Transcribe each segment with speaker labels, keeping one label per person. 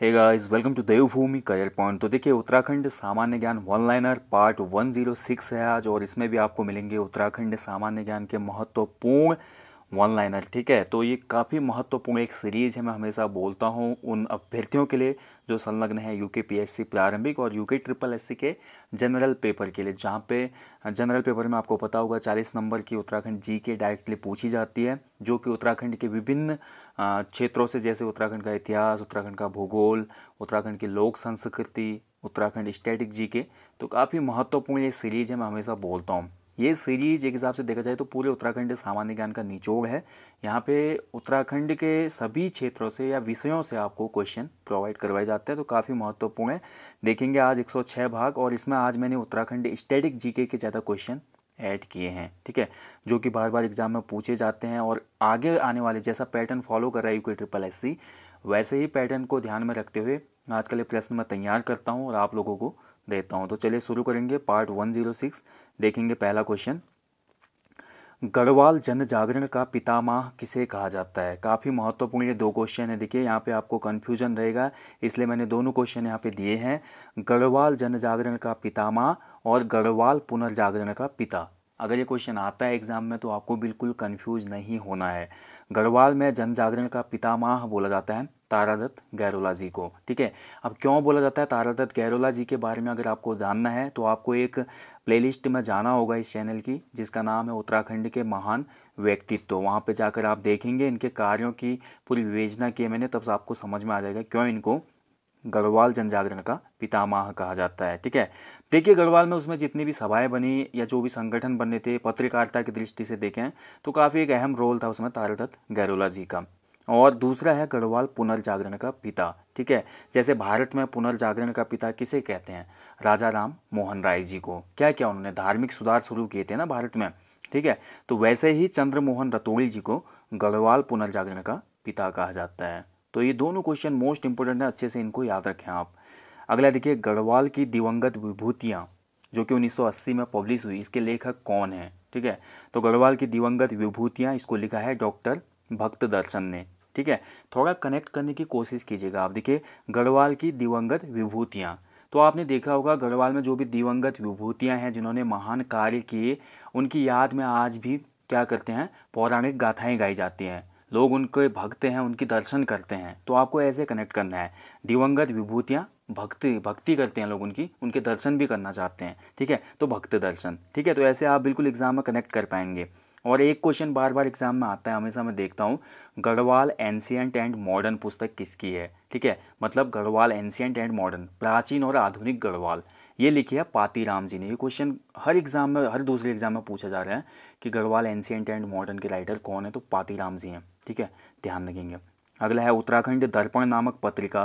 Speaker 1: hey guys welcome to Devbhoomi career point तो देखिए उत्तराखंड सामान्य ज्ञान वन लाइनर पार्ट 106 है आज और इसमें भी आपको मिलेंगे उत्तराखंड सामान्य ज्ञान के महत्वपूर्ण वन लाइनर ठीक है तो ये काफ़ी महत्वपूर्ण एक सीरीज़ है मैं हमेशा बोलता हूँ उन अभ्यर्थियों के लिए जो संलग्न है यू पीएससी प्रारंभिक और के ट्रिपल एस के जनरल पेपर के लिए जहाँ पे जनरल पेपर में आपको पता होगा चालीस नंबर की उत्तराखंड जी के डायरेक्टली पूछी जाती है जो कि उत्तराखंड के विभिन्न क्षेत्रों से जैसे उत्तराखंड का इतिहास उत्तराखंड का भूगोल उत्तराखंड की लोक संस्कृति उत्तराखंड स्टैटिक जी के तो काफ़ी महत्वपूर्ण ये सीरीज है मैं हमेशा बोलता हूँ ये सीरीज एक हिसाब से देखा जाए तो पूरे उत्तराखंड सामान्य ज्ञान का निचोड़ है यहाँ पे उत्तराखंड के सभी क्षेत्रों से या विषयों से आपको क्वेश्चन प्रोवाइड करवाए जाते हैं तो काफ़ी महत्वपूर्ण है देखेंगे आज 106 भाग और इसमें आज मैंने उत्तराखंड स्टैटिक जीके के ज़्यादा क्वेश्चन ऐड किए हैं ठीक है जो कि बार बार एग्जाम में पूछे जाते हैं और आगे आने वाले जैसा पैटर्न फॉलो कर रहा है यूके ट्रिपल एस सी वैसे ही पैटर्न को ध्यान में रखते हुए आजकल ये प्रश्न मैं तैयार करता हूँ और आप लोगों को देता हूँ तो चलिए शुरू करेंगे पार्ट वन जीरो सिक्स देखेंगे पहला क्वेश्चन गढ़वाल जन जागरण का पितामह किसे कहा जाता है काफ़ी महत्वपूर्ण ये दो क्वेश्चन है देखिए यहाँ पे आपको कन्फ्यूजन रहेगा इसलिए मैंने दोनों क्वेश्चन यहाँ पे दिए हैं गढ़वाल जन जागरण का पितामह और गढ़वाल पुनर्जागरण का पिता अगर ये क्वेश्चन आता है एग्जाम में तो आपको बिल्कुल कंफ्यूज नहीं होना है गढ़वाल में जन जागरण का पितामह बोला जाता है तारादत्त गैरोला जी को ठीक है अब क्यों बोला जाता है तारादत्त गैरोला जी के बारे में अगर आपको जानना है तो आपको एक प्लेलिस्ट में जाना होगा इस चैनल की जिसका नाम है उत्तराखंड के महान व्यक्तित्व वहाँ पे जाकर आप देखेंगे इनके कार्यों की पूरी विवेचना किए मैंने तब से आपको समझ में आ जाएगा क्यों इनको गढ़वाल जनजागरण का पितामह कहा जाता है ठीक है देखिए गढ़वाल में उसमें जितनी भी सभाएं बनी या जो भी संगठन बने थे पत्रकारिता की दृष्टि से देखें तो काफ़ी एक अहम रोल था उसमें दत्त गैरोला जी का और दूसरा है गढ़वाल पुनर्जागरण का पिता ठीक है जैसे भारत में पुनर्जागरण का पिता किसे कहते हैं राजा राम मोहन राय जी को क्या क्या उन्होंने धार्मिक सुधार शुरू किए थे ना भारत में ठीक है तो वैसे ही चंद्रमोहन रतोड़ी जी को गढ़वाल पुनर्जागरण का पिता कहा जाता है तो ये दोनों क्वेश्चन मोस्ट इंपॉर्टेंट है अच्छे से इनको याद रखें आप अगला देखिए गढ़वाल की दिवंगत विभूतियाँ जो कि 1980 में पब्लिश हुई इसके लेखक कौन है ठीक है तो गढ़वाल की दिवंगत विभूतियाँ इसको लिखा है डॉक्टर भक्त दर्शन ने ठीक है थोड़ा कनेक्ट करने की कोशिश कीजिएगा आप देखिए गढ़वाल की दिवंगत विभूतियाँ तो आपने देखा होगा गढ़वाल में जो भी दिवंगत विभूतियाँ हैं जिन्होंने महान कार्य किए उनकी याद में आज भी क्या करते हैं पौराणिक गाथाएँ गाई जाती हैं लोग उनके भक्त हैं उनकी दर्शन करते हैं तो आपको ऐसे कनेक्ट करना है दिवंगत विभूतियाँ भक्ति भक्ति करते हैं लोग उनकी उनके दर्शन भी करना चाहते हैं ठीक है तो भक्त दर्शन ठीक है तो ऐसे आप बिल्कुल एग्ज़ाम में कनेक्ट कर पाएंगे और एक क्वेश्चन बार बार एग्जाम में आता है हमेशा मैं देखता हूँ गढ़वाल एंशियंट एंड मॉडर्न पुस्तक किसकी है ठीक है मतलब गढ़वाल एंशियंट एंड मॉडर्न प्राचीन और आधुनिक गढ़वाल ये लिखी है पाती राम जी ने ये क्वेश्चन हर एग्जाम में हर दूसरे एग्जाम में पूछा जा रहा है कि गढ़वाल एंशियंट एंड मॉडर्न के राइटर कौन है तो पाती राम जी हैं ठीक है ध्यान रखेंगे अगला है उत्तराखंड दर्पण नामक पत्रिका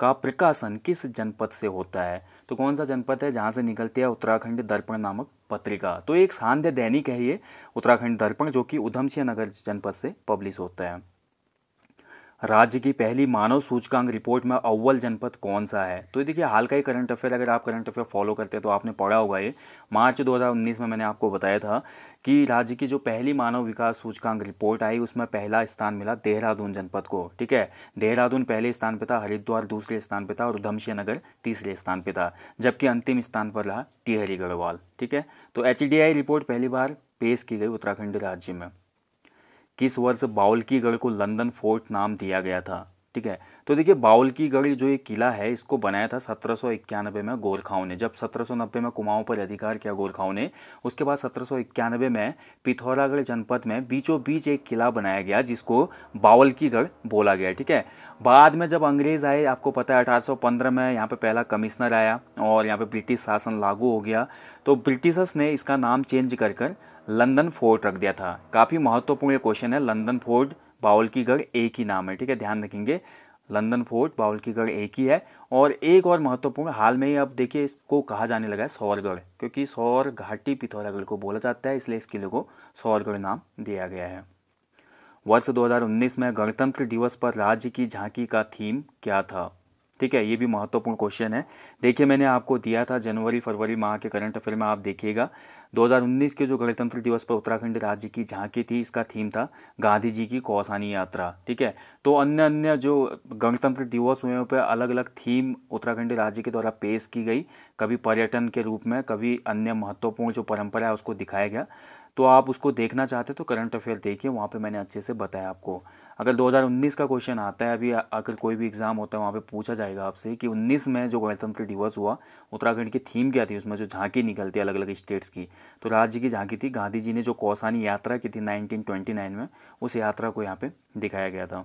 Speaker 1: का प्रकाशन किस जनपद से होता है तो कौन सा जनपद है जहाँ से निकलती है उत्तराखंड दर्पण नामक पत्रिका तो एक सांध्य दैनिक है ये उत्तराखंड दर्पण जो कि उधमसिंह नगर जनपद से पब्लिश होता है राज्य की पहली मानव सूचकांक रिपोर्ट में अव्वल जनपद कौन सा है तो ये देखिए हाल का ही करंट अफेयर अगर आप करंट अफेयर फॉलो करते हैं तो आपने पढ़ा होगा ये मार्च 2019 में मैंने आपको बताया था कि राज्य की जो पहली मानव विकास सूचकांक रिपोर्ट आई उसमें पहला स्थान मिला देहरादून जनपद को ठीक है देहरादून पहले स्थान पर था हरिद्वार दूसरे स्थान पर था और उधमसिंह नगर तीसरे स्थान पर था जबकि अंतिम स्थान पर रहा टिहरी गढ़वाल ठीक है तो एच रिपोर्ट पहली बार पेश की गई उत्तराखंड राज्य में किस वर्ष बाउलकीगढ़ को लंदन फोर्ट नाम दिया गया था ठीक है तो देखिए बाउलकीगढ़ जो ये किला है इसको बनाया था सत्रह में गोरखाओं ने जब सत्रह में कुमाऊं पर अधिकार किया गोरखाओं ने उसके बाद सत्रह में पिथौरागढ़ जनपद में बीचों बीच एक किला बनाया गया जिसको बावल बोला गया ठीक है बाद में जब अंग्रेज़ आए आपको पता है अठारह में यहाँ पे पहला कमिश्नर आया और यहाँ पे ब्रिटिश शासन लागू हो गया तो ब्रिटिशर्स ने इसका नाम चेंज कर कर लंदन फोर्ट रख दिया था काफ़ी महत्वपूर्ण क्वेश्चन है लंदन फोर्ट बाउल की गढ़ एक ही नाम है ठीक है ध्यान रखेंगे लंदन फोर्ट बाउल की गढ़ एक ही है और एक और महत्वपूर्ण हाल में ही अब देखिए इसको कहा जाने लगा है सौरगढ़ क्योंकि सौर घाटी पिथौरागढ़ को बोला जाता है इसलिए इस किले को सौरगढ़ नाम दिया गया है वर्ष 2019 में गणतंत्र दिवस पर राज्य की झांकी का थीम क्या था ठीक है ये भी महत्वपूर्ण क्वेश्चन है देखिए मैंने आपको दिया था जनवरी फरवरी माह के करंट अफेयर में आप देखिएगा 2019 के जो गणतंत्र दिवस पर उत्तराखंड राज्य की झांकी थी इसका थीम था गांधी जी की कौसानी यात्रा ठीक है तो अन्य अन्य जो गणतंत्र दिवस हुए पर अलग अलग थीम उत्तराखंड राज्य के द्वारा पेश की गई कभी पर्यटन के रूप में कभी अन्य महत्वपूर्ण जो परंपरा है उसको दिखाया गया तो आप उसको देखना चाहते तो करंट अफेयर देखिए वहाँ पर मैंने अच्छे से बताया आपको अगर 2019 का क्वेश्चन आता है अभी अगर कोई भी एग्ज़ाम होता है वहाँ पे पूछा जाएगा आपसे कि 19 में जो गणतंत्र दिवस हुआ उत्तराखंड की थीम क्या थी उसमें जो झांकी निकलती है अलग अलग स्टेट्स की तो राज्य की झांकी थी गांधी जी ने जो कौसानी यात्रा की थी 1929 में उस यात्रा को यहाँ पर दिखाया गया था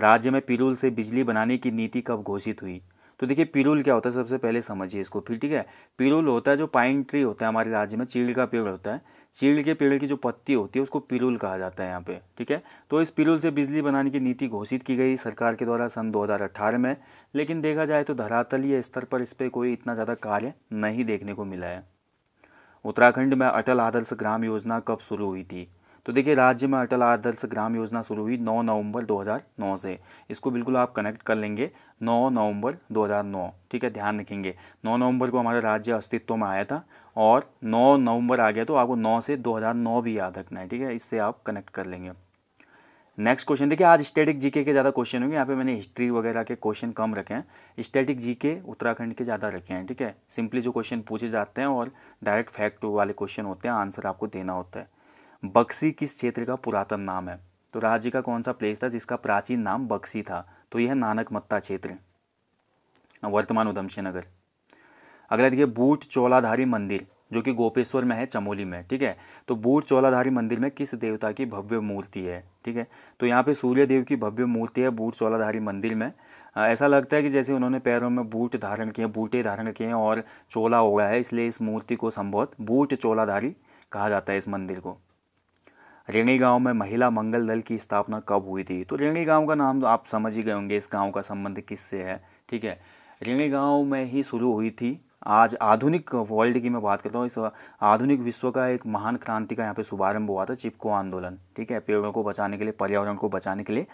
Speaker 1: राज्य में पिरुल से बिजली बनाने की नीति कब घोषित हुई तो देखिए पिरुल क्या होता है सबसे पहले समझिए इसको फिर ठीक है पिरुल होता है जो पाइन ट्री होता है हमारे राज्य में चीड़ का पेड़ होता है चीड़ के पेड़ की जो पत्ती होती है उसको पिरुल कहा जाता है यहाँ पे ठीक है तो इस पिरुल से बिजली बनाने की नीति घोषित की गई सरकार के द्वारा सन 2018 में लेकिन देखा जाए तो धरातलीय स्तर पर इस पर कोई इतना ज़्यादा कार्य नहीं देखने को मिला है उत्तराखंड में अटल आदर्श ग्राम योजना कब शुरू हुई थी तो देखिए राज्य में अटल आदर्श ग्राम योजना शुरू हुई 9 नवंबर 2009 से इसको बिल्कुल आप कनेक्ट कर लेंगे 9 नवंबर 2009 ठीक है ध्यान रखेंगे 9 नवंबर को हमारा राज्य अस्तित्व में आया था और 9 नवंबर आ गया तो आपको 9 से 2009 भी याद रखना है ठीक है इससे आप कनेक्ट कर लेंगे नेक्स्ट क्वेश्चन देखिए आज स्टेटिक जीके के ज़्यादा क्वेश्चन होंगे यहाँ पे मैंने हिस्ट्री वगैरह के क्वेश्चन कम रखे हैं स्टेटिक जीके उत्तराखंड के ज़्यादा रखे हैं ठीक है सिंपली जो क्वेश्चन पूछे जाते हैं और डायरेक्ट फैक्ट वाले क्वेश्चन होते हैं आंसर आपको देना होता है बक्सी किस क्षेत्र का पुरातन नाम है तो राज्य का कौन सा प्लेस था जिसका प्राचीन नाम बक्सी था तो यह नानक मत्ता क्षेत्र वर्तमान उधमसिंह नगर अगला देखिए बूट चोलाधारी मंदिर जो कि गोपेश्वर में है चमोली में ठीक है तो बूट चोलाधारी मंदिर में किस देवता की भव्य मूर्ति है ठीक है तो यहाँ पे सूर्य देव की भव्य मूर्ति है बूट चोलाधारी मंदिर में ऐसा लगता है कि जैसे उन्होंने पैरों में बूट धारण किए बूटे धारण किए हैं और चोला हो गया है इसलिए इस मूर्ति को संभवत बूट चोलाधारी कहा जाता है इस मंदिर को रेणी गांव में महिला मंगल दल की स्थापना कब हुई थी तो रेणी गांव का नाम तो आप समझ ही गए होंगे इस गांव का संबंध किससे है ठीक है रेणी गांव में ही शुरू हुई थी आज आधुनिक वर्ल्ड की मैं बात करता हूँ इस आधुनिक विश्व का एक महान क्रांति का यहाँ पे शुभारंभ हुआ था चिपको आंदोलन ठीक है पेड़ों को बचाने के लिए पर्यावरण को बचाने के लिए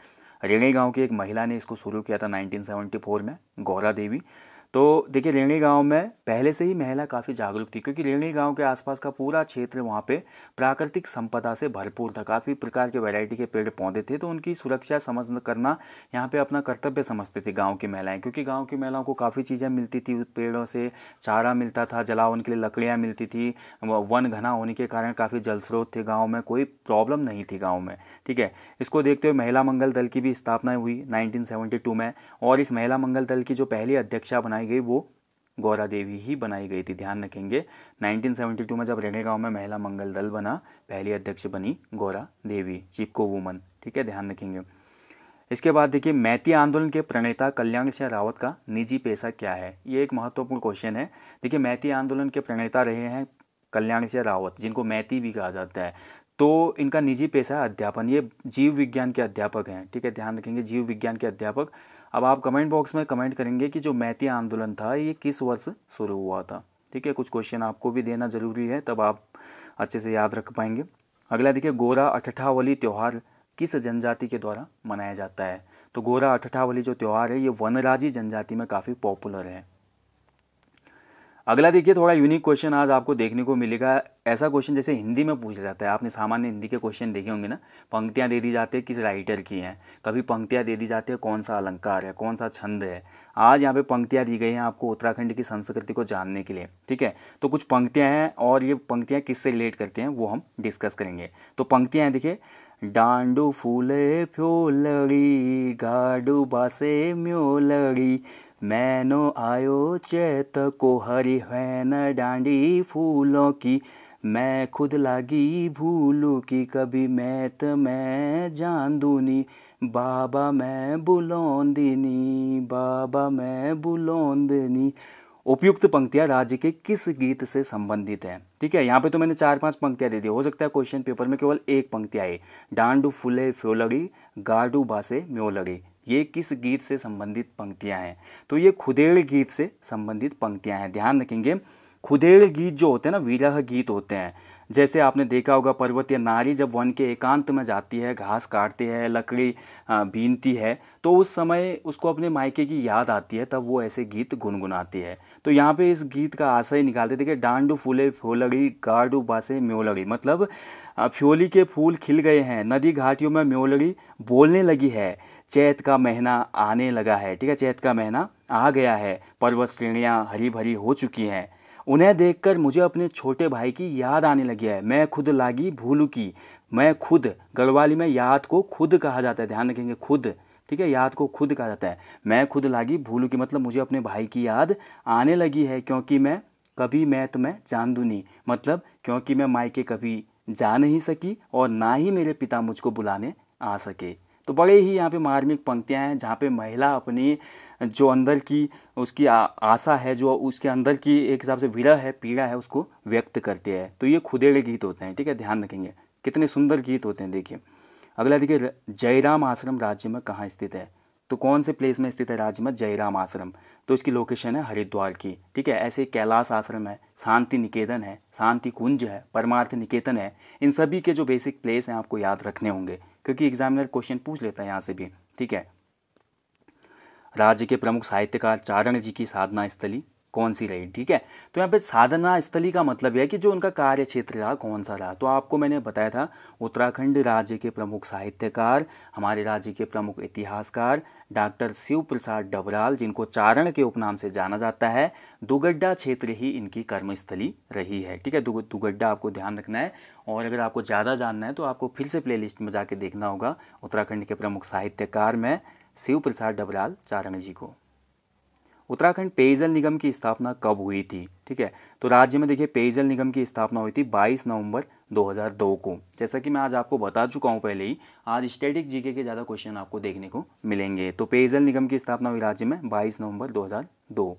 Speaker 1: रेणी गांव की एक महिला ने इसको शुरू किया था 1974 में गौरा देवी तो देखिए रेणी गांव में पहले से ही महिला काफ़ी जागरूक थी क्योंकि रेणी गांव के आसपास का पूरा क्षेत्र वहाँ पे प्राकृतिक संपदा से भरपूर था काफ़ी प्रकार के वैरायटी के पेड़ पौधे थे तो उनकी सुरक्षा समझ करना यहाँ पे अपना कर्तव्य समझती थी गाँव की महिलाएँ क्योंकि गाँव की महिलाओं को काफ़ी चीज़ें मिलती थी पेड़ों से चारा मिलता था जलावन के लिए लकड़ियाँ मिलती थी वन घना होने के कारण काफ़ी जल स्रोत थे गाँव में कोई प्रॉब्लम नहीं थी गाँव में ठीक है इसको देखते हुए महिला मंगल दल की भी स्थापना हुई नाइनटीन में और इस महिला मंगल दल की जो पहली अध्यक्षा बनाई बनाई गई वो गौरा देवी ही बनाई गई थी ध्यान रखेंगे 1972 में जब रेणे रेणेगांव में महिला मंगल दल बना पहली अध्यक्ष बनी गौरा देवी चिपको वुमन ठीक है ध्यान रखेंगे इसके बाद देखिए मैती आंदोलन के प्रणेता कल्याण सिंह रावत का निजी पैसा क्या है ये एक महत्वपूर्ण क्वेश्चन है देखिए मैती आंदोलन के प्रणेता रहे हैं कल्याण सिंह रावत जिनको मैती भी कहा जाता है तो इनका निजी पेशा है अध्यापन ये जीव विज्ञान के अध्यापक हैं ठीक है ध्यान रखेंगे जीव विज्ञान के अध्यापक अब आप कमेंट बॉक्स में कमेंट करेंगे कि जो मैती आंदोलन था ये किस वर्ष शुरू हुआ था ठीक है कुछ क्वेश्चन आपको भी देना ज़रूरी है तब आप अच्छे से याद रख पाएंगे अगला देखिए गोरा अठठावली त्यौहार किस जनजाति के द्वारा मनाया जाता है तो गोरा अठठावली जो त्यौहार है ये वनराजी जनजाति में काफ़ी पॉपुलर है अगला देखिए थोड़ा यूनिक क्वेश्चन आज आपको देखने को मिलेगा ऐसा क्वेश्चन जैसे हिंदी में पूछा जाता है आपने सामान्य हिंदी के क्वेश्चन देखे होंगे ना पंक्तियाँ दे दी जाती है किस राइटर की हैं कभी पंक्तियाँ दे दी जाती है कौन सा अलंकार है कौन सा छंद है आज यहाँ पे पंक्तियाँ दी गई हैं आपको उत्तराखंड की संस्कृति को जानने के लिए ठीक है तो कुछ पंक्तियाँ हैं और ये पंक्तियाँ किससे रिलेट करती हैं वो हम डिस्कस करेंगे तो पंक्तियाँ हैं देखिए डांडू फूले फ्योलड़ी गाडू बासे म्योलड़ी मैनो आयो चेत को हरी है न डांडी फूलों की मैं खुद लागी भूलू की कभी मैं त मैं जान दूनी बाबा मैं बुलौंदनी बाबा मैं बुलौंदनी उपयुक्त पंक्तियां राज्य के किस गीत से संबंधित हैं ठीक है यहाँ पे तो मैंने चार पांच पंक्तियां दे दी हो सकता है क्वेश्चन पेपर में केवल एक पंक्ति आए डांडू फुले फ्यो लगी गाडू बासे म्यो लगी ये किस गीत से संबंधित पंक्तियाँ हैं तो ये खुदेड़ गीत से संबंधित पंक्तियाँ हैं ध्यान रखेंगे खुदेड़ गीत जो होते हैं ना विरह गीत होते हैं जैसे आपने देखा होगा पर्वतीय नारी जब वन के एकांत में जाती है घास काटती है लकड़ी बीनती है तो उस समय उसको अपने मायके की याद आती है तब वो ऐसे गीत गुनगुनाती है तो यहाँ पे इस गीत का आशय निकालते देखिए डांडू फूले फ्योलगड़ी गाडू बासे म्योलगड़ी मतलब फ्योली के फूल खिल गए हैं नदी घाटियों में म्योलगड़ी बोलने लगी है चैत का महीना आने लगा है ठीक है चैत का महीना आ गया है पर्वत श्रेणियाँ हरी भरी हो चुकी हैं उन्हें देखकर मुझे अपने छोटे भाई की याद आने लगी है मैं खुद लागी भूलू की मैं खुद गढ़वाली में याद को खुद कहा जाता है ध्यान रखेंगे खुद ठीक है याद को खुद कहा जाता है मैं खुद लागी भूलू की मतलब मुझे अपने भाई की याद आने लगी है क्योंकि मैं कभी मैं तो मैं जान दूनी मतलब क्योंकि मैं मायके कभी जा नहीं सकी और ना ही मेरे पिता मुझको बुलाने आ सके तो बड़े ही यहाँ पे मार्मिक पंक्तियाँ हैं जहाँ पे महिला अपनी जो अंदर की उसकी आ, आशा है जो उसके अंदर की एक हिसाब से विरह है पीड़ा है उसको व्यक्त करती है तो ये खुदेड़े गीत होते हैं ठीक है ध्यान रखेंगे कितने सुंदर गीत होते हैं देखिए अगला देखिए जयराम आश्रम राज्य में कहाँ स्थित है तो कौन से प्लेस में स्थित है राज्य में जयराम आश्रम तो इसकी लोकेशन है हरिद्वार की ठीक है ऐसे कैलाश आश्रम है शांति निकेतन है शांति कुंज है परमार्थ निकेतन है इन सभी के जो बेसिक प्लेस हैं आपको याद रखने होंगे क्योंकि एग्जामिनर क्वेश्चन पूछ लेता है यहाँ से भी ठीक है राज्य के प्रमुख साहित्यकार चारण जी की साधना स्थली कौन सी रही ठीक है तो यहाँ पे साधना स्थली का मतलब यह है कि जो उनका कार्य क्षेत्र रहा कौन सा रहा तो आपको मैंने बताया था उत्तराखंड राज्य के प्रमुख साहित्यकार हमारे राज्य के प्रमुख इतिहासकार डॉक्टर शिव प्रसाद डबराल जिनको चारण के उपनाम से जाना जाता है दुगड्डा क्षेत्र ही इनकी कर्मस्थली रही है ठीक है दुगड्डा आपको ध्यान रखना है और अगर आपको ज़्यादा जानना है तो आपको फिर से प्लेलिस्ट में जाके देखना होगा उत्तराखंड के प्रमुख साहित्यकार में शिव प्रसाद डबराल चारण जी को उत्तराखंड पेयजल निगम की स्थापना कब हुई थी ठीक है तो राज्य में देखिए पेयजल निगम की स्थापना हुई थी 22 नवंबर 2002 को जैसा कि मैं आज आपको बता चुका हूँ पहले ही आज स्टेटिक जीके के ज़्यादा क्वेश्चन आपको देखने को मिलेंगे तो पेयजल निगम की स्थापना हुई राज्य में बाईस नवम्बर दो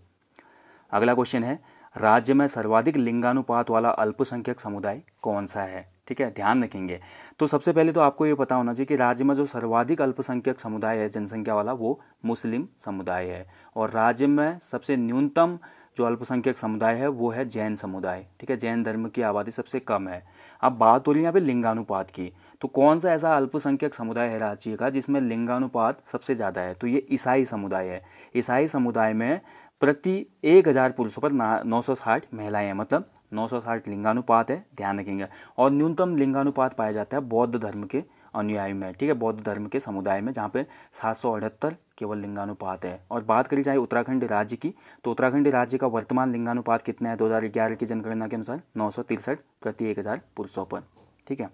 Speaker 1: अगला क्वेश्चन है राज्य में सर्वाधिक लिंगानुपात वाला अल्पसंख्यक समुदाय कौन सा है ठीक है ध्यान रखेंगे तो सबसे पहले तो आपको ये पता होना चाहिए कि राज्य में जो सर्वाधिक अल्पसंख्यक समुदाय है जनसंख्या वाला वो मुस्लिम समुदाय है और राज्य में सबसे न्यूनतम जो अल्पसंख्यक समुदाय है वो है जैन समुदाय ठीक है जैन धर्म की आबादी सबसे कम है अब बात हो रही है यहाँ पे लिंगानुपात की तो कौन सा ऐसा अल्पसंख्यक समुदाय है राज्य का जिसमें लिंगानुपात सबसे ज़्यादा है तो ये ईसाई समुदाय है ईसाई समुदाय में प्रति एक हज़ार पुरुषों पर नौ सौ साठ महिलाएँ हैं मतलब 960 लिंगानुपात है ध्यान रखेंगे और न्यूनतम लिंगानुपात पाया जाता है बौद्ध धर्म के अनुयायी में ठीक है बौद्ध धर्म के समुदाय में जहाँ पे सात केवल लिंगानुपात है और बात करी जाए उत्तराखंड राज्य की तो उत्तराखंड राज्य का वर्तमान लिंगानुपात कितना है 2011 की जनगणना के अनुसार नौ प्रति एक पुरुषों पर ठीक है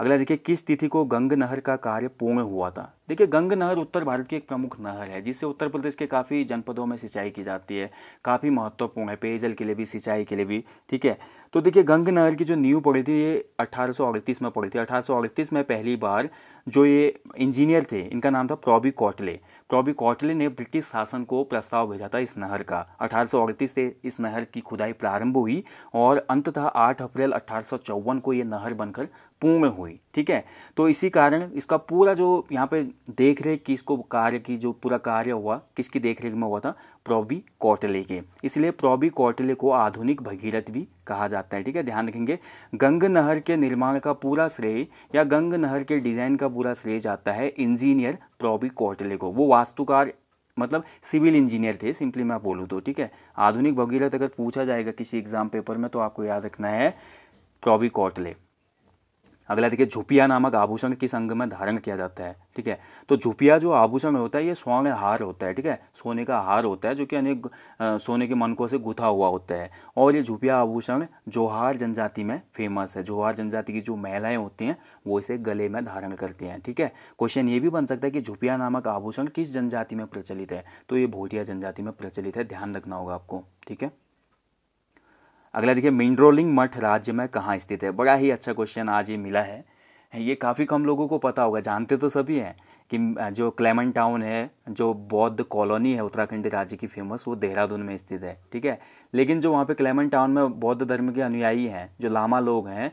Speaker 1: अगला देखिए किस तिथि को गंग नहर का कार्य पूर्ण हुआ था देखिए गंग नहर उत्तर भारत की एक प्रमुख नहर है जिससे उत्तर प्रदेश के काफ़ी जनपदों में सिंचाई की जाती है काफ़ी महत्वपूर्ण है पेयजल के लिए भी सिंचाई के लिए भी ठीक है तो देखिए गंग नहर की जो नींव पड़ी थी ये अठारह में पड़ी थी अठारह में पहली बार जो ये इंजीनियर थे इनका नाम था प्रॉबी कॉटले प्रॉबी कॉटले ने ब्रिटिश शासन को प्रस्ताव भेजा था इस नहर का अठारह से इस नहर की खुदाई प्रारंभ हुई और अंततः 8 अप्रैल अठारह को ये नहर बनकर पूर्ण में हुई ठीक है तो इसी कारण इसका पूरा जो यहाँ पे देख रेख की इसको कार्य की जो पूरा कार्य हुआ किसकी देख रेख में हुआ था प्रोबी कौटले के इसलिए प्रोबी कौटले को आधुनिक भगीरथ भी कहा जाता है ठीक है ध्यान रखेंगे गंग नहर के निर्माण का पूरा श्रेय या गंग नहर के डिज़ाइन का पूरा श्रेय जाता है इंजीनियर प्रोबी कौटले को वो वास्तुकार मतलब सिविल इंजीनियर थे सिंपली मैं बोलूँ तो ठीक है आधुनिक भगीरथ अगर पूछा जाएगा किसी एग्जाम पेपर में तो आपको याद रखना है प्रॉबी कौटले अगला देखिए झुपिया नामक आभूषण किस अंग में धारण किया जाता है ठीक है तो झुपिया जो आभूषण होता है ये स्वर्ण हार होता है ठीक है सोने का हार होता है जो कि अनेक सोने के मनकों से गुथा हुआ होता है और ये झुपिया आभूषण जोहार जनजाति में फेमस है जोहार जनजाति की जो महिलाएं होती हैं वो इसे गले में धारण करती हैं ठीक है क्वेश्चन ये भी बन सकता है कि झुपिया नामक आभूषण किस जनजाति में प्रचलित है तो ये भोटिया जनजाति में प्रचलित है ध्यान रखना होगा आपको ठीक है अगला देखिए मिंड्रोलिंग मठ राज्य में कहाँ स्थित है बड़ा ही अच्छा क्वेश्चन आज ये मिला है ये काफ़ी कम लोगों को पता होगा जानते तो सभी हैं कि जो क्लेमन टाउन है जो बौद्ध कॉलोनी है उत्तराखंड राज्य की फेमस वो देहरादून में स्थित है ठीक है लेकिन जो वहाँ पे क्लेमन टाउन में बौद्ध धर्म के अनुयायी हैं जो लामा लोग हैं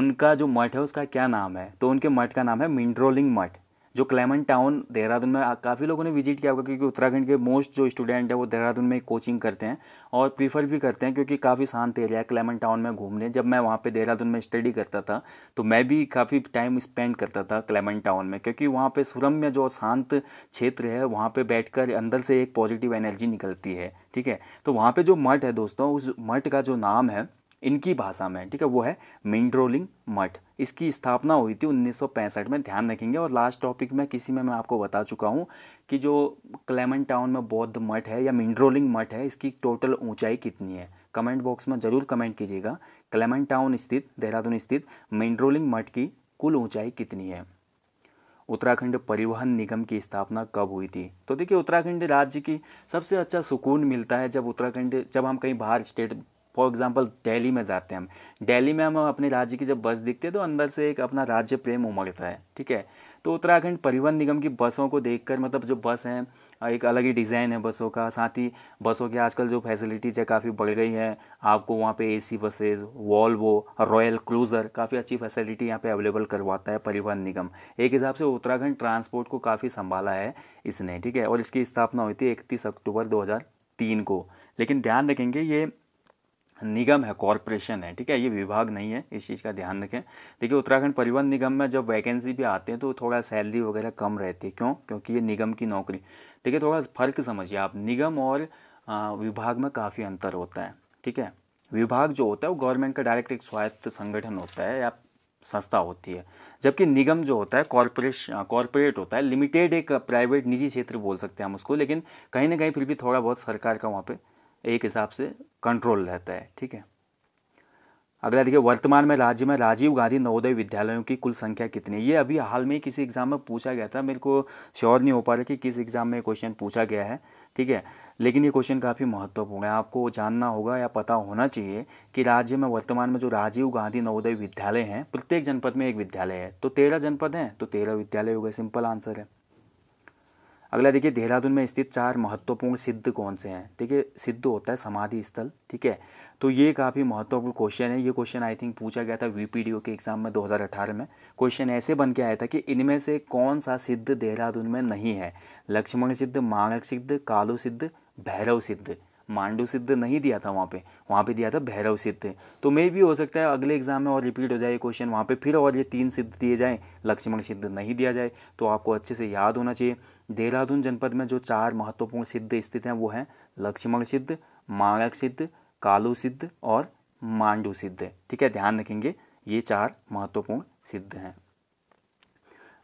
Speaker 1: उनका जो मठ है उसका क्या नाम है तो उनके मठ का नाम है मिंड्रोलिंग मठ जो क्लेमन टाउन देहरादून में काफ़ी लोगों ने विजिट किया होगा क्योंकि उत्तराखंड के मोस्ट जो स्टूडेंट है वो देहरादून में कोचिंग करते हैं और प्रीफर भी करते हैं क्योंकि काफ़ी शांत एरिया है क्लेमन टाउन में घूमने जब मैं वहाँ पर देहरादून में स्टडी करता था तो मैं भी काफ़ी टाइम स्पेंड करता था क्लेमन टाउन में क्योंकि वहाँ पर सुरम्य जो शांत क्षेत्र है वहाँ पर बैठ अंदर से एक पॉजिटिव एनर्जी निकलती है ठीक है तो वहाँ पर जो मठ है दोस्तों उस मठ का जो नाम है इनकी भाषा में ठीक है वो है मिंड्रोलिंग मठ इसकी स्थापना हुई थी 1965 में ध्यान रखेंगे और लास्ट टॉपिक में किसी में मैं आपको बता चुका हूँ कि जो क्लेमन टाउन में बौद्ध मठ है या मिंड्रोलिंग मठ है इसकी टोटल ऊंचाई कितनी है कमेंट बॉक्स में ज़रूर कमेंट कीजिएगा क्लेमन टाउन स्थित देहरादून स्थित मिंड्रोलिंग मठ की कुल ऊंचाई कितनी है उत्तराखंड परिवहन निगम की स्थापना कब हुई थी तो देखिए उत्तराखंड राज्य की सबसे अच्छा सुकून मिलता है जब उत्तराखंड जब हम कहीं बाहर स्टेट फॉर एग्ज़ाम्पल दिल्ली में जाते हैं हम दिल्ली में हम अपने राज्य की जब बस दिखते हैं तो अंदर से एक अपना राज्य प्रेम उमड़ता है ठीक है तो उत्तराखंड परिवहन निगम की बसों को देखकर मतलब जो बस हैं एक अलग ही डिज़ाइन है बसों का साथ ही बसों की आजकल जो फैसिलिटीज़ है काफ़ी बढ़ गई है आपको वहाँ पे AC buses Volvo royal cruiser काफ़ी अच्छी फैसिलिटी यहाँ पे अवेलेबल करवाता है परिवहन निगम एक हिसाब से उत्तराखंड ट्रांसपोर्ट को काफ़ी संभाला है इसने ठीक है और इसकी स्थापना हुई थी इकतीस अक्टूबर दो तीन को लेकिन ध्यान रखेंगे ये निगम है कॉरपोरेशन है ठीक है ये विभाग नहीं है इस चीज़ का ध्यान रखें देखिए उत्तराखंड परिवहन निगम में जब वैकेंसी भी आते हैं तो थोड़ा सैलरी वगैरह कम रहती है क्यों क्योंकि ये निगम की नौकरी देखिए थोड़ा फ़र्क समझिए आप निगम और विभाग में काफ़ी अंतर होता है ठीक है विभाग जो होता है वो गवर्नमेंट का डायरेक्ट एक स्वायत्त संगठन होता है या संस्था होती है जबकि निगम जो होता है कॉरपोरेश कॉरपोरेट होता है लिमिटेड एक प्राइवेट निजी क्षेत्र बोल सकते हैं हम उसको लेकिन कहीं ना कहीं फिर भी थोड़ा बहुत सरकार का वहाँ पर एक हिसाब से कंट्रोल रहता है ठीक है अगला देखिए वर्तमान में राज्य में राजीव गांधी नवोदय विद्यालयों की कुल संख्या कितनी है ये अभी हाल में किसी एग्ज़ाम में पूछा गया था मेरे को श्योर नहीं हो पा रहा कि किस एग्ज़ाम में क्वेश्चन पूछा गया है ठीक है लेकिन ये क्वेश्चन काफ़ी महत्वपूर्ण है आपको जानना होगा या पता होना चाहिए कि राज्य में वर्तमान में जो राजीव गांधी नवोदय विद्यालय हैं प्रत्येक जनपद में एक विद्यालय है तो तेरह जनपद हैं तो तेरह विद्यालय हो गए सिंपल आंसर है अगला देखिए देहरादून में स्थित चार महत्वपूर्ण सिद्ध कौन से हैं देखिए सिद्ध होता है समाधि स्थल ठीक है तो ये काफ़ी महत्वपूर्ण क्वेश्चन है ये क्वेश्चन आई थिंक पूछा गया था वी के एग्ज़ाम में 2018 में क्वेश्चन ऐसे बन के आया था कि इनमें से कौन सा सिद्ध देहरादून में नहीं है लक्ष्मण सिद्ध माणक सिद्ध कालू सिद्ध भैरव सिद्ध मांडू सिद्ध नहीं दिया था वहाँ पे वहाँ पे दिया था भैरव सिद्ध तो मे भी हो सकता है अगले एग्जाम में और रिपीट हो जाए क्वेश्चन वहाँ पे फिर और ये तीन सिद्ध दिए जाएँ लक्ष्मण सिद्ध नहीं दिया जाए तो आपको अच्छे से याद होना चाहिए देहरादून जनपद में जो चार महत्वपूर्ण सिद्ध स्थित हैं वो हैं लक्ष्मण सिद्ध माणक सिद्ध कालू सिद्ध और मांडू सिद्ध ठीक है ध्यान रखेंगे ये चार महत्वपूर्ण सिद्ध हैं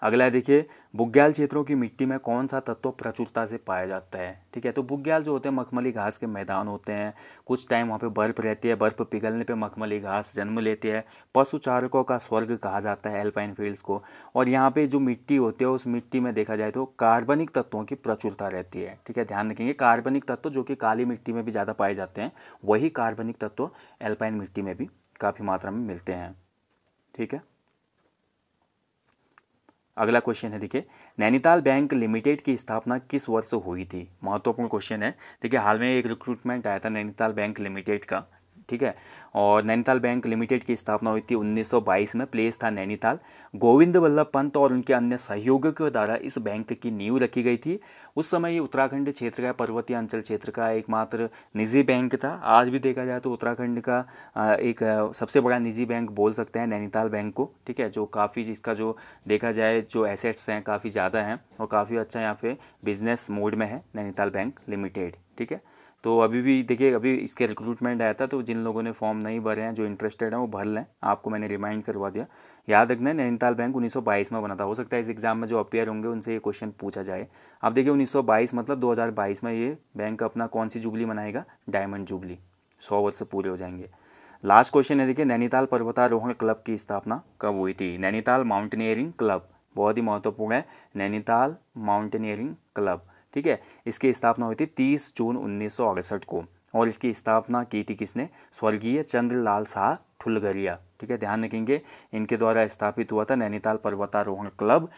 Speaker 1: अगला देखिए बुग्याल क्षेत्रों की मिट्टी में कौन सा तत्व प्रचुरता से पाया जाता है ठीक है तो बुग्याल जो होते हैं मखमली घास के मैदान होते हैं कुछ टाइम वहाँ पे बर्फ़ रहती है बर्फ़ पिघलने पे मखमली घास जन्म लेती है पशु चारकों का स्वर्ग कहा जाता है एल्पाइन फील्ड्स को और यहाँ पे जो मिट्टी होती है उस मिट्टी में देखा जाए तो कार्बनिक तत्वों की प्रचुरता रहती है ठीक है ध्यान रखेंगे कार्बनिक तत्व जो कि काली मिट्टी में भी ज़्यादा पाए जाते हैं वही कार्बनिक तत्व एल्पाइन मिट्टी में भी काफ़ी मात्रा में मिलते हैं ठीक है अगला क्वेश्चन है देखिए नैनीताल बैंक लिमिटेड की स्थापना किस वर्ष हुई थी महत्वपूर्ण क्वेश्चन है देखिए हाल में एक रिक्रूटमेंट आया था नैनीताल बैंक लिमिटेड का ठीक है और नैनीताल बैंक लिमिटेड की स्थापना हुई थी 1922 में प्लेस था नैनीताल गोविंद वल्लभ पंत और उनके अन्य सहयोगियों के द्वारा इस बैंक की नींव रखी गई थी उस समय ये उत्तराखंड क्षेत्र का पर्वतीय अंचल क्षेत्र का एकमात्र निजी बैंक था आज भी देखा जाए तो उत्तराखंड का एक सबसे बड़ा निजी बैंक बोल सकते हैं नैनीताल बैंक को ठीक है जो काफ़ी जिसका जो देखा जाए जो एसेट्स हैं काफ़ी ज़्यादा हैं और काफ़ी अच्छा यहाँ पे बिजनेस मोड में है नैनीताल बैंक लिमिटेड ठीक है तो अभी भी देखिए अभी इसके रिक्रूटमेंट आया था तो जिन लोगों ने फॉर्म नहीं भरे हैं जो इंटरेस्टेड हैं वो भर लें आपको मैंने रिमाइंड करवा दिया याद रखना नैनीताल बैंक 1922 में बना था हो सकता है इस एग्ज़ाम में जो अपेयर होंगे उनसे ये क्वेश्चन पूछा जाए आप देखिए 1922 मतलब 2022 में ये बैंक अपना कौन सी जुबली मनाएगा डायमंड जुबली सौ वर्ष पूरे हो जाएंगे लास्ट क्वेश्चन है देखिए नैनीताल पर्वतारोहण क्लब की स्थापना कब हुई थी नैनीताल माउंटेनियरिंग क्लब बहुत ही महत्वपूर्ण है नैनीताल माउंटेनियरिंग क्लब ठीक है इसकी स्थापना हुई थी तीस जून उन्नीस को और इसकी स्थापना की थी किसने स्वर्गीय चंद्रलाल शाह ठुलगरिया ठीक है ध्यान रखेंगे इनके द्वारा स्थापित हुआ था नैनीताल पर्वतारोहण क्लब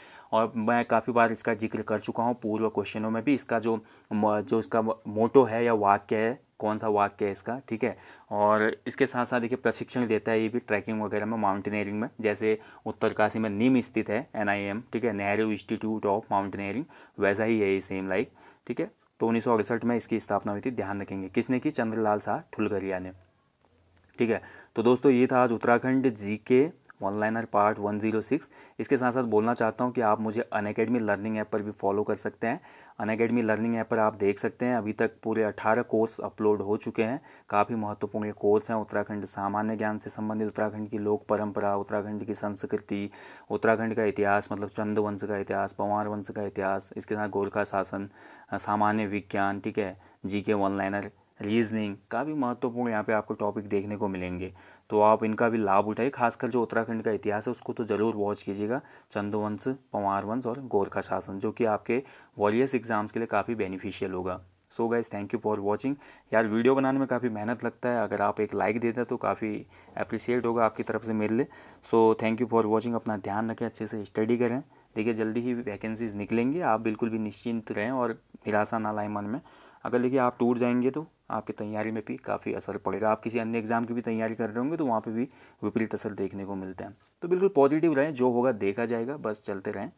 Speaker 1: और मैं काफ़ी बार इसका जिक्र कर चुका हूँ पूर्व क्वेश्चनों में भी इसका जो जो इसका मोटो है या वाक्य है कौन सा वाक्य है इसका ठीक है और इसके साथ साथ देखिए प्रशिक्षण देता है ये भी ट्रैकिंग वगैरह में माउंटेनियरिंग में जैसे उत्तरकाशी में नीम स्थित है एन ठीक है नेहरू इंस्टीट्यूट ऑफ माउंटेनियरिंग वैसा ही है ये सेम लाइक ठीक है तो उन्नीस में इसकी स्थापना हुई थी ध्यान रखेंगे किसने की चंद्रलाल शाह ठुलघरिया ने ठीक है तो दोस्तों ये था आज Uttarakhand G K one liner part one zero six इसके साथ साथ बोलना चाहता हूँ कि आप मुझे अन अकेडमी लर्निंग ऐप पर भी फॉलो कर सकते हैं अन अकेडमी लर्निंग ऐप पर आप देख सकते हैं अभी तक पूरे अठारह कोर्स अपलोड हो चुके हैं काफ़ी महत्वपूर्ण कोर्स हैं उत्तराखंड सामान्य ज्ञान से संबंधित उत्तराखंड की लोक परंपरा उत्तराखंड की संस्कृति उत्तराखंड का इतिहास मतलब चंद वंश का इतिहास पंवार वंश का इतिहास इसके साथ गोरखा शासन सामान्य विज्ञान ठीक है जी के वन लाइनर रीजनिंग काफ़ी महत्वपूर्ण यहाँ पे आपको टॉपिक देखने को मिलेंगे तो आप इनका भी लाभ उठाइए खासकर जो उत्तराखंड का इतिहास है उसको तो ज़रूर वॉच कीजिएगा चंदवंश पंवार वंश और गोरखा शासन जो कि आपके वॉरियस एग्जाम्स के लिए काफ़ी बेनिफिशियल होगा so guys thank you for watching यार वीडियो बनाने में काफ़ी मेहनत लगता है अगर आप एक लाइक देते हैं तो काफ़ी अप्रिसिएट होगा आपकी तरफ से मेरे लिए so thank you for watching अपना ध्यान रखें अच्छे से स्टडी करें देखिए जल्दी ही वैकेंसीज़ निकलेंगी आप बिल्कुल भी निश्चिंत रहें और निराशा ना लाए मन में अगर देखिए आप टूर जाएंगे तो आपकी तैयारी में भी काफ़ी असर पड़ेगा आप किसी अन्य एग्ज़ाम की भी तैयारी कर रहे होंगे तो वहाँ पर भी विपरीत असर देखने को मिलता है तो बिल्कुल पॉजिटिव रहें जो होगा देखा जाएगा बस चलते रहें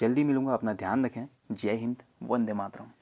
Speaker 1: जल्दी मिलूंगा अपना ध्यान रखें जय हिंद वंदे मातरम